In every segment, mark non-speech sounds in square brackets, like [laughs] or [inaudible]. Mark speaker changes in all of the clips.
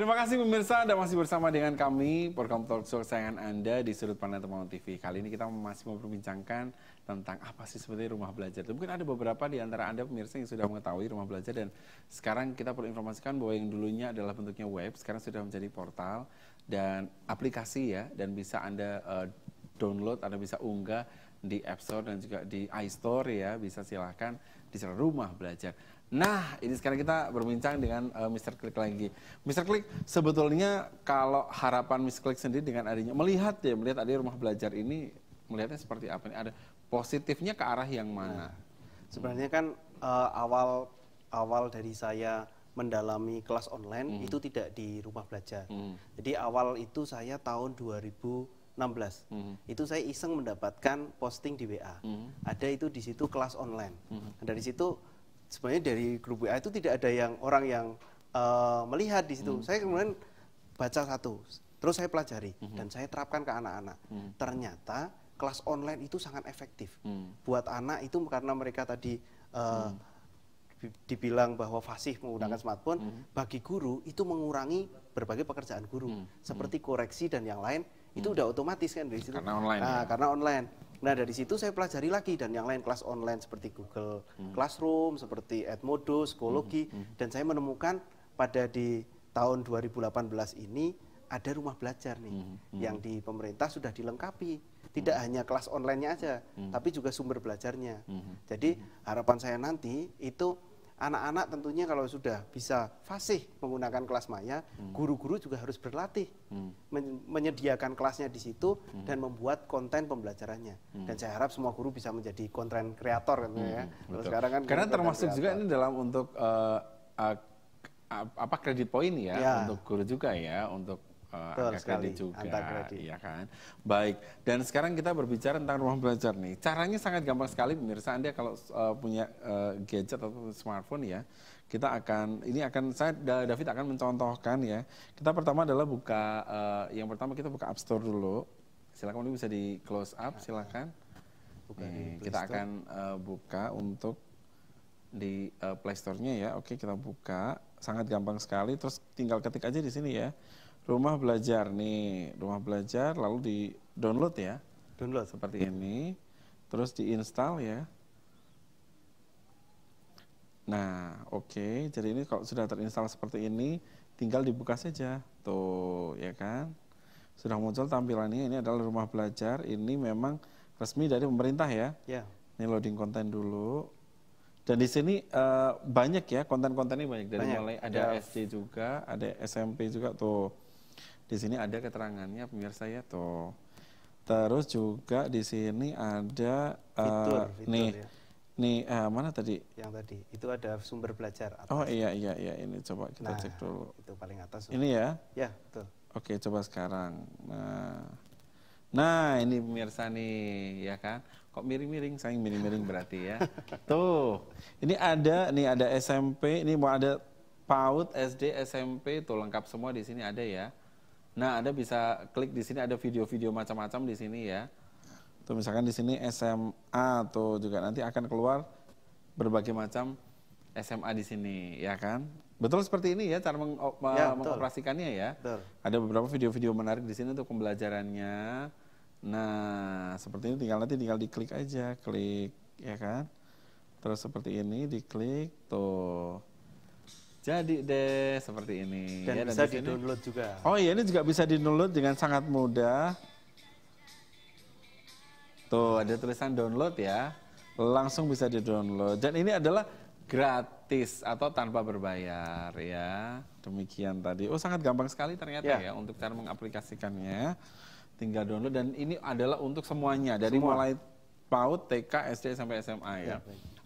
Speaker 1: Terima kasih pemirsa Anda masih bersama dengan kami program talk show kesayangan Anda di sudut pandang teman TV. Kali ini kita masih mau berbincangkan tentang apa sih sebenarnya rumah belajar. Mungkin ada beberapa di antara Anda pemirsa yang sudah mengetahui rumah belajar dan sekarang kita perlu informasikan bahwa yang dulunya adalah bentuknya web, sekarang sudah menjadi portal dan aplikasi ya dan bisa Anda uh, download, Anda bisa unggah di App Store dan juga di iStore ya, bisa silahkan di rumah belajar. Nah, ini sekarang kita berbincang dengan uh, eh, Mr. Klik lagi. Mr. Klik, sebetulnya kalau harapan Mr. Klik sendiri dengan adanya melihat ya, melihat adanya rumah belajar ini melihatnya seperti apa nih? Ada positifnya ke arah yang mana? Nah,
Speaker 2: sebenarnya kan uh, awal awal dari saya mendalami kelas online hmm. itu tidak di rumah belajar. Hmm. Jadi awal itu saya tahun 2000 16. Mm. Itu saya iseng mendapatkan posting di WA. Mm. Ada itu di situ kelas online. Mm. Dari situ sebenarnya dari grup WA itu tidak ada yang orang yang uh, melihat di situ. Hmm. Saya kemudian baca satu, terus saya pelajari hmm. dan saya terapkan ke anak-anak. Hmm. Ternyata kelas online itu sangat efektif hmm. buat anak itu karena mereka tadi uh, hmm dibilang bahwa fasih menggunakan hmm. smartphone hmm. bagi guru itu mengurangi berbagai pekerjaan guru hmm. seperti hmm. koreksi dan yang lain itu hmm. udah otomatis kan dari situ karena online nah ya. karena online Nah dari situ saya pelajari lagi dan yang lain kelas online seperti Google hmm. Classroom, seperti Edmodo, Psikologi, hmm. Hmm. dan saya menemukan pada di tahun 2018 ini ada rumah belajar nih hmm. Hmm. yang di pemerintah sudah dilengkapi. Tidak hmm. hanya kelas online-nya aja, hmm. tapi juga sumber belajarnya. Hmm. hmm. Jadi hmm, hmm. harapan saya nanti itu anak-anak tentunya kalau sudah bisa fasih menggunakan kelas maya, hmm. guru-guru hmm. juga harus berlatih hmm. men menyediakan kelasnya di situ hmm. dan membuat konten pembelajarannya. Hmm. Dan saya harap semua guru bisa menjadi konten kreator kan ya. hmm. ya. Kalau sekarang kan karena termasuk juga
Speaker 1: ini dalam untuk uh, uh, apa kredit poin ya, ya untuk guru juga ya untuk uh, eh, angka sekali, kredit juga, angka kredit. ya kan? Baik. Dan sekarang kita berbicara tentang rumah belajar nih. Caranya sangat gampang sekali, pemirsa. Anda kalau uh, punya uh, gadget atau smartphone ya, kita akan ini akan saya David akan mencontohkan ya. Kita pertama adalah buka uh, yang pertama kita buka App Store dulu. Silakan ini bisa di close up, silakan. Buka nih, kita akan uh, buka untuk di uh, Play Store-nya ya. Oke, kita buka. Sangat gampang sekali. Terus tinggal ketik aja di sini ya rumah belajar nih, rumah belajar lalu di download ya. Download seperti ini, terus diinstal ya. Nah, oke, okay. jadi ini kalau sudah terinstal seperti ini, tinggal dibuka saja. Tuh, ya kan? Sudah muncul tampilannya, ini adalah rumah belajar, ini memang resmi dari pemerintah ya. Ya. Ini loading konten dulu. Dan di sini uh, banyak ya konten-kontennya banyak dari banyak. mulai ada, ada SD juga, ada SMP juga tuh. Di sini ada keterangannya pemirsa ya tuh. Terus juga di sini ada eh, fitur, uh, fitur nih ya. nih uh, mana tadi?
Speaker 2: Yang tadi itu ada sumber belajar. Atas. Oh iya
Speaker 1: iya iya ini
Speaker 2: coba kita nah, cek dulu. Itu paling atas. Ini ya? Ya betul.
Speaker 1: Oke coba sekarang. Nah Nah, ini pemirsa nih, ya kan? Kok miring-miring? Saya miring-miring berarti ya. [laughs] Tuh, ini ada, nih ada SMP, ini mau ada PAUD, SD, SMP, tuh lengkap semua di sini ada ya. Nah, Anda bisa klik di sini ada video-video macam-macam di sini ya. Tuh misalkan di sini SMA atau juga nanti akan keluar berbagai macam SMA di sini, ya kan? Betul seperti ini ya cara meng ya, mengoperasikannya ya. Betul. Ada beberapa video-video menarik di sini untuk pembelajarannya. Nah, seperti ini tinggal nanti tinggal diklik aja, klik ya kan? Terus seperti ini diklik tuh jadi deh seperti ini. Dan ya, bisa dan di download juga. Oh iya ini juga bisa di download dengan sangat mudah. Tuh ada tulisan download ya, langsung bisa di download. Dan ini adalah gratis atau tanpa berbayar ya. Demikian tadi. Oh sangat gampang sekali ternyata ya, ya untuk cara mengaplikasikannya. Tinggal download dan ini adalah untuk semuanya dari Semua. mulai PAUD, TK, SD, sampai SMA ya. ya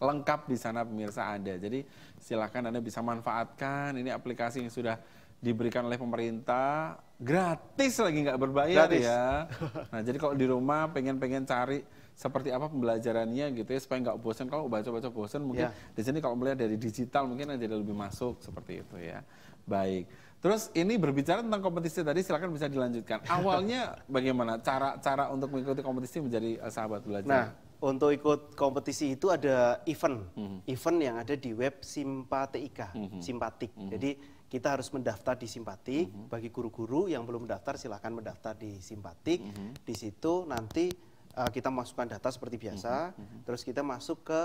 Speaker 1: Lengkap di sana pemirsa ada. Jadi silakan Anda bisa manfaatkan ini aplikasi yang sudah diberikan oleh pemerintah gratis lagi nggak berbayar gratis. ya. [laughs] Nah jadi kalau di rumah pengen-pengen cari seperti apa pembelajarannya gitu ya supaya nggak bosan kalau baca-baca bosan mungkin ya. di sini kalau melihat dari digital mungkin jadi lebih masuk seperti itu ya. Baik. Terus ini berbicara tentang kompetisi tadi, silakan bisa dilanjutkan. [laughs] Awalnya
Speaker 2: bagaimana cara cara untuk mengikuti kompetisi menjadi eh, sahabat belajar? Nah, untuk ikut kompetisi itu ada event, mm -hmm. event yang ada di web Simpatika, mm -hmm. Simpatik. Mm -hmm. Jadi kita harus mendaftar di Simpatik. Mm -hmm. Bagi guru-guru yang belum mendaftar, silakan mendaftar di Simpatik. Mm -hmm. Di situ nanti uh, kita masukkan data seperti biasa, mm -hmm. terus kita masuk ke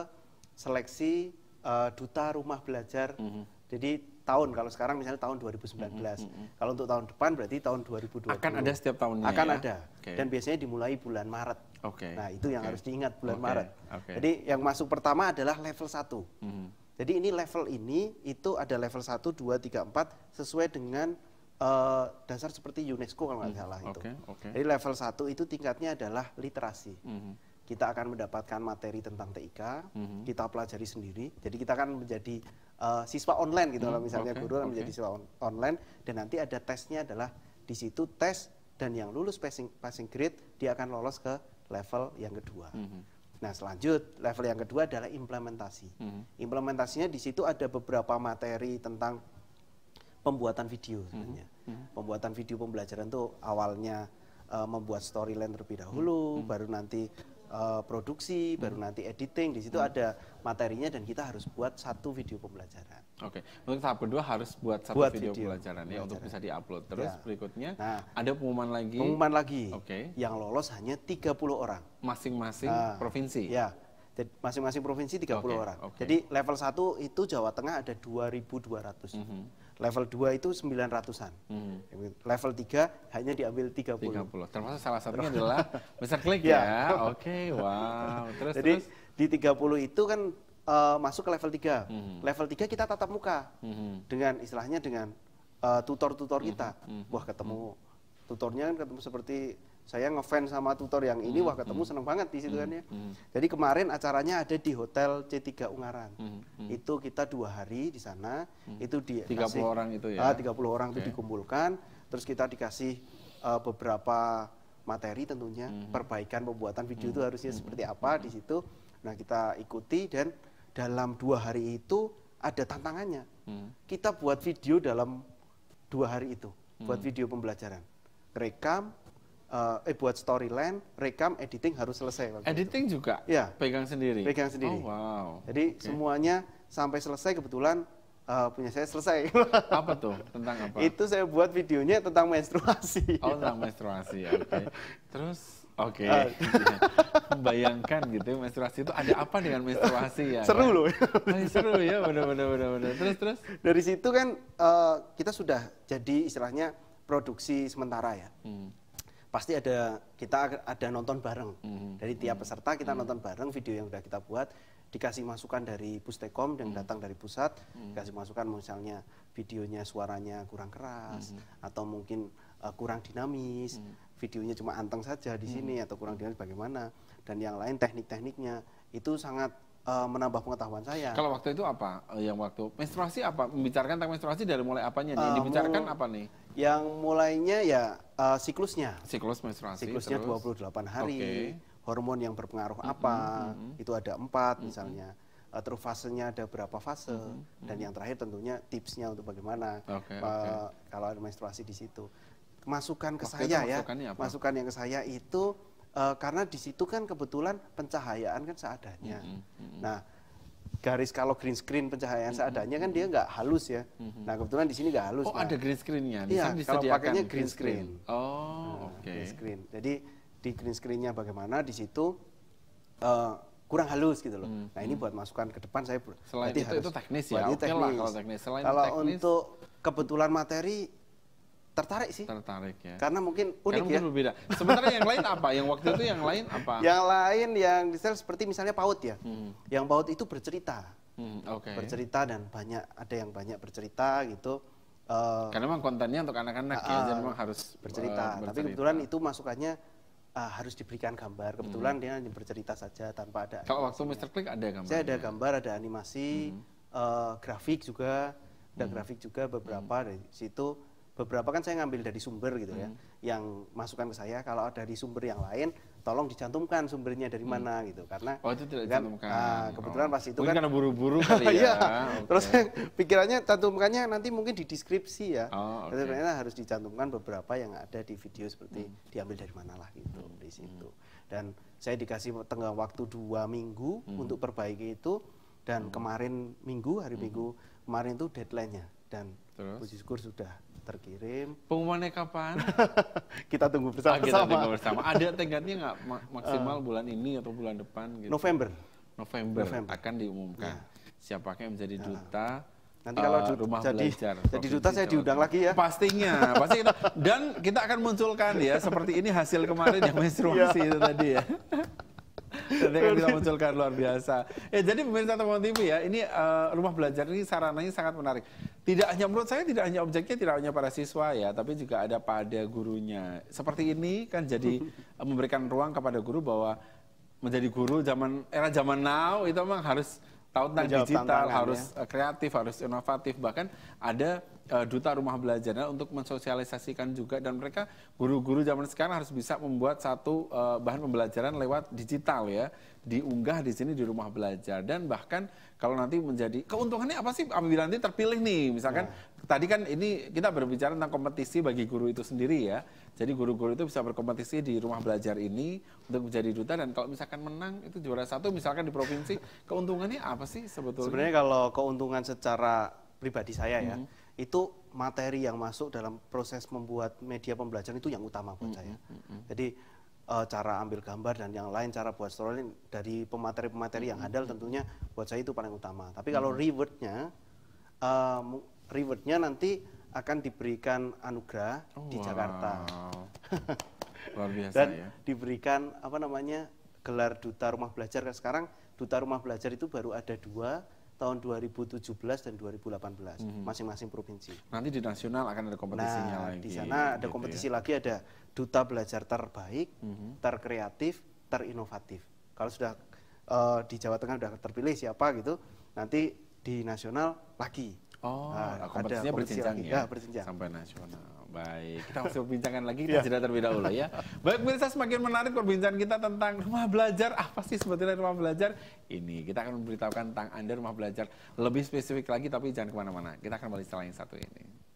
Speaker 2: seleksi uh, duta rumah belajar. Mm -hmm. Jadi tahun kalau sekarang misalnya tahun 2019 mm -hmm. kalau untuk tahun depan berarti tahun 2020 akan ada setiap tahunnya akan ya? ada okay. dan biasanya dimulai bulan Maret okay. nah itu yang okay. harus diingat bulan okay. Maret okay. jadi yang masuk pertama adalah level 1 mm -hmm. jadi ini level ini itu ada level 1 2 3 4 sesuai dengan uh, dasar seperti UNESCO kalau nggak mm -hmm. salah
Speaker 1: itu okay. Okay. jadi
Speaker 2: level 1 itu tingkatnya adalah literasi mm -hmm kita akan mendapatkan materi tentang TIK, mm -hmm. kita pelajari sendiri. Jadi kita akan menjadi uh, siswa online gitu hmm, kalau misalnya okay, guru okay. menjadi siswa on online dan nanti ada tesnya adalah di situ tes dan yang lulus passing passing grade dia akan lolos ke level yang kedua. Mm -hmm. Nah, selanjut level yang kedua adalah implementasi. Mm -hmm. Implementasinya di situ ada beberapa materi tentang pembuatan video hmm. sebenarnya. Mm -hmm. Pembuatan video pembelajaran itu awalnya uh, membuat storyline terlebih dahulu, mm -hmm. baru nanti Eh, produksi, hmm. baru nanti editing. Di situ hmm. ada materinya dan kita harus buat satu video pembelajaran.
Speaker 1: Oke, untuk tahap kedua harus buat satu buat video, video pembelajaran ya untuk bisa diupload. Terus ya. berikutnya nah,
Speaker 2: ada pengumuman lagi. Pengumuman lagi. Oke. Okay. Yang lolos hanya 30 orang. Masing-masing nah, provinsi. Ya. Masing-masing provinsi 30 okay, orang. Okay. Jadi level 1 itu Jawa Tengah ada 2.200. Mm -hmm Level 2 itu 900-an. Hmm. Level 3 hanya diambil 30. 30. Termasuk salah satunya adalah besar [laughs] klik ya. ya. Oke, okay, wow. Terus Jadi terus. di 30 itu kan uh, masuk ke level 3. Hmm. Level 3 kita tatap muka. Hmm. Dengan istilahnya dengan eh, tutor-tutor uh, hmm. tutor kita. Hmm. Wah, ketemu hmm. tutornya kan ketemu seperti saya ngefans sama tutor yang ini hmm. wah ketemu seneng banget di situ kan ya. Hmm. hmm, hmm. Jadi kemarin acaranya ada di Hotel C3 Ungaran. Mm, Hmm. Itu kita dua hari di sana. Hmm. Itu di 30 kasih, orang itu ya. Ah, 30 orang okay. itu dikumpulkan, terus kita dikasih uh, beberapa materi tentunya, hmm, hmm. perbaikan pembuatan video hmm. itu harusnya hmm. seperti apa hmm. di situ. Nah, kita ikuti dan dalam dua hari itu ada tantangannya. Hmm. Kita buat video dalam dua hari itu, buat hmm. video pembelajaran. Rekam, uh, eh buat storyline, rekam, editing harus selesai. Editing
Speaker 1: itu. juga? Ya. Pegang sendiri? Pegang sendiri. Oh,
Speaker 2: wow. Jadi okay. semuanya sampai selesai kebetulan uh, punya saya selesai. [laughs] apa tuh? Tentang apa? Itu saya buat videonya tentang menstruasi. Oh, tentang
Speaker 1: menstruasi. Oke. Okay. [laughs] Terus Oke, okay. uh. [laughs] bayangkan gitu ya, menstruasi itu ada apa dengan menstruasi ya? Seru kan? loh. Oh, seru ya, bener bener benar-benar. Terus terus
Speaker 2: dari situ kan uh, kita sudah jadi istilahnya produksi sementara ya. Hmm pasti ada kita ada nonton bareng hmm. dari tiap mhm. peserta kita hmm. nonton bareng video yang sudah kita buat dikasih masukan dari Pustekom yang mhm. datang dari pusat hmm. dikasih masukan misalnya videonya suaranya kurang keras hmm. atau mungkin uh, kurang dinamis hmm. videonya cuma anteng saja di hmm. sini atau kurang dinamis bagaimana dan yang lain teknik-tekniknya itu sangat uh, menambah pengetahuan saya. Kalau
Speaker 1: waktu itu apa? Eh, yang waktu menstruasi apa? Membicarakan tentang menstruasi dari mulai apanya nih? Uh, Dibicarakan apa nih?
Speaker 2: Yang mulainya ya uh, siklusnya. Siklus menstruasi. Siklusnya terus. 28 hari. Okay. Hormon yang berpengaruh apa? Mm -hmm. Itu ada empat mm -hmm. misalnya. Uh, terus fasenya ada berapa fase? Mm -hmm. Dan yang terakhir tentunya tipsnya untuk bagaimana okay, uh, okay. kalau ada menstruasi di situ. Masukan ke waktu saya ya. Masukan yang ke saya itu uh, karena di situ kan kebetulan pencahayaan kan seadanya. Mm -hmm. Nah, garis kalau green screen pencahayaan mm -hmm. seadanya kan dia nggak halus ya. Mm -hmm. Nah, kebetulan di sini nggak halus. Oh, nah, ada green screen-nya. Iya, kalau pakainya green screen. screen. Oh, nah, oke. Okay. Green screen. Jadi di green screennya bagaimana di situ uh, kurang halus gitu loh. Hmm. Nah, ini mm-hmm. buat masukan ke depan saya Selain itu, itu teknis ya. Oke teknis. lah kalau teknis. Selain kalau teknis, untuk kebetulan materi tertarik sih. Tertarik ya. Karena mungkin unik Karena mungkin ya. berbeda. Sebenarnya yang lain apa? Yang waktu itu yang lain apa? [laughs] Yang lain yang detail seperti misalnya paut ya. Hmm. Yang paut itu bercerita.
Speaker 1: Hmm, okay. Bercerita
Speaker 2: dan banyak ada yang banyak bercerita gitu. Uh, Karena memang
Speaker 1: kontennya untuk anak-anak uh, ya, ah, jadi memang harus ah, bercerita. Uh, bercerita. Tapi kebetulan
Speaker 2: itu masukannya uh, harus diberikan gambar. Kebetulan hmm. dia hanya bercerita saja tanpa ada.
Speaker 1: Kalau waktu Mister Click
Speaker 2: ada gambar. Saya ada gambar, ada animasi, hmm. uh, grafik juga, ada hmm. grafik juga beberapa hmm. dari situ beberapa kan saya ngambil dari sumber gitu ya, hmm. yang masukan ke saya. Kalau ada di sumber yang lain, tolong dicantumkan sumbernya dari hmm. mana gitu, karena oh itu tidak kan, dicantumkan. Ah, kebetulan oh. pas itu mungkin kan
Speaker 1: karena buru-buru [laughs] ya. Iya.
Speaker 2: Terus pikirannya cantumkannya nanti mungkin di deskripsi ya. Oh, okay. Ternyata harus dicantumkan beberapa yang ada di video seperti hmm. diambil dari mana lah gitu hmm. di situ. Dan saya dikasih tenggang waktu dua minggu hmm. untuk perbaiki itu. Dan hmm. kemarin minggu hari hmm. minggu kemarin itu deadline-nya dan Terus? puji syukur sudah terkirim.
Speaker 1: Pengumumannya kapan?
Speaker 2: [laughs] kita tunggu bersama oh, kita tunggu bersama. Ada
Speaker 1: tenggatnya nggak [laughs] maksimal uh, bulan ini atau bulan depan? Gitu? November. November, November akan diumumkan. Ya. Siapakah yang menjadi iya. duta? Uh. Nanti kalau uh, rumah jadi, belajar jadi duta saya diundang lagi ya. Pastinya, pasti kita, [laughs] dan kita akan munculkan ya seperti ini hasil kemarin yang menstruasi iya. itu tadi ya. Nanti kita munculkan luar biasa. Ya, jadi pemirsa teman TV ya, ini uh, rumah belajar ini sarananya sangat menarik. Tidak hanya menurut saya tidak hanya objeknya tidak hanya para siswa ya, tapi juga ada pada gurunya. Seperti ini kan jadi eh, memberikan ruang kepada guru bahwa menjadi guru zaman era zaman now itu memang harus tahu tentang Menjawab digital, harus ya. Eh, kreatif, harus inovatif. Bahkan ada uh, duta rumah belajar untuk mensosialisasikan juga dan mereka guru-guru zaman sekarang harus bisa membuat satu uh, bahan pembelajaran lewat digital ya diunggah di sini di rumah belajar dan bahkan kalau nanti menjadi keuntungannya apa sih apabila nanti terpilih nih misalkan nah tadi kan ini kita berbicara tentang kompetisi bagi guru itu sendiri ya. Jadi guru-guru itu bisa berkompetisi di rumah belajar ini untuk menjadi duta dan kalau misalkan menang itu juara satu misalkan di provinsi [laughs] keuntungannya apa sih sebetulnya? Sebenarnya
Speaker 2: kalau keuntungan secara pribadi saya ya -hmm. itu materi yang masuk dalam proses membuat media pembelajaran itu yang utama buat -hmm. saya. Mm-hmm. Jadi eh, cara ambil gambar dan yang lain cara buat storyline dari pemateri-pemateri yang mm-hmm. handal tentunya buat saya itu paling utama. Tapi kalau mm-hmm. rewardnya uh, rewardnya nanti akan diberikan anugerah oh, di wow. Jakarta.
Speaker 1: [laughs] Luar biasa Dan ya.
Speaker 2: diberikan apa namanya gelar duta rumah belajar. kan Sekarang duta rumah belajar itu baru ada dua tahun 2017 dan 2018 mhm. masing-masing -hmm. provinsi. Nanti di nasional akan ada kompetisinya nah, lagi. Di sana ada gitu ya. kompetisi ya. lagi ada duta belajar terbaik, -hmm. terkreatif, terinovatif. Kalau sudah uh, di Jawa Tengah sudah terpilih siapa gitu, nanti di nasional lagi Oh, nah, oh, kompetisinya berjenjang ya? ya,
Speaker 1: berjenjang. sampai nasional. Baik, kita masih [laughs] perbincangan lagi, kita jeda iya. terlebih dahulu ya. [laughs] Baik, pemirsa semakin menarik perbincangan kita tentang rumah belajar. Apa sih sebetulnya rumah belajar? Ini kita akan memberitahukan tentang Anda rumah belajar lebih spesifik lagi, tapi jangan kemana-mana. Kita akan balik setelah yang satu
Speaker 2: ini.